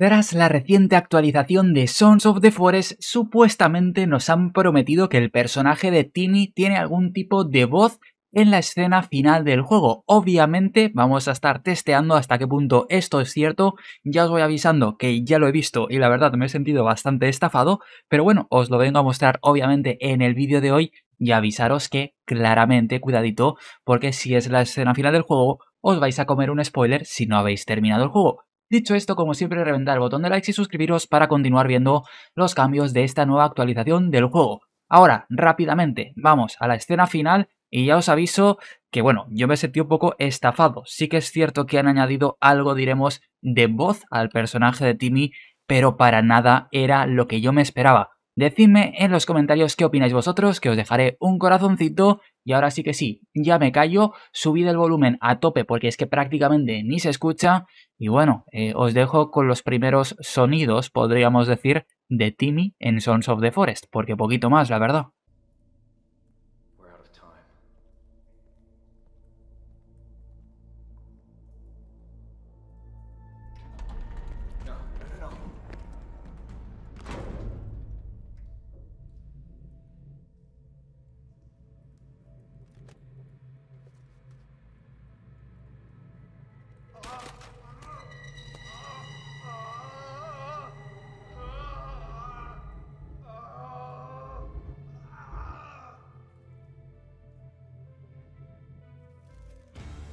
Tras la reciente actualización de Sons of the Forest, supuestamente nos han prometido que el personaje de Timmy tiene algún tipo de voz en la escena final del juego. Obviamente vamos a estar testeando hasta qué punto esto es cierto. Ya os voy avisando que ya lo he visto y la verdad me he sentido bastante estafado, pero bueno, os lo vengo a mostrar obviamente en el vídeo de hoy y avisaros que claramente, cuidadito, porque si es la escena final del juego, os vais a comer un spoiler si no habéis terminado el juego. Dicho esto, como siempre, reventar el botón de likes y suscribiros para continuar viendo los cambios de esta nueva actualización del juego. Ahora, rápidamente, vamos a la escena final y ya os aviso que, bueno, yo me sentí un poco estafado. Sí que es cierto que han añadido algo, diremos, de voz al personaje de Timmy, pero para nada era lo que yo me esperaba. Decidme en los comentarios qué opináis vosotros, que os dejaré un corazoncito. Y ahora sí que sí, ya me callo, subid el volumen a tope porque es que prácticamente ni se escucha. Y bueno, eh, os dejo con los primeros sonidos, podríamos decir, de Timmy en Sons of the Forest, porque poquito más, la verdad.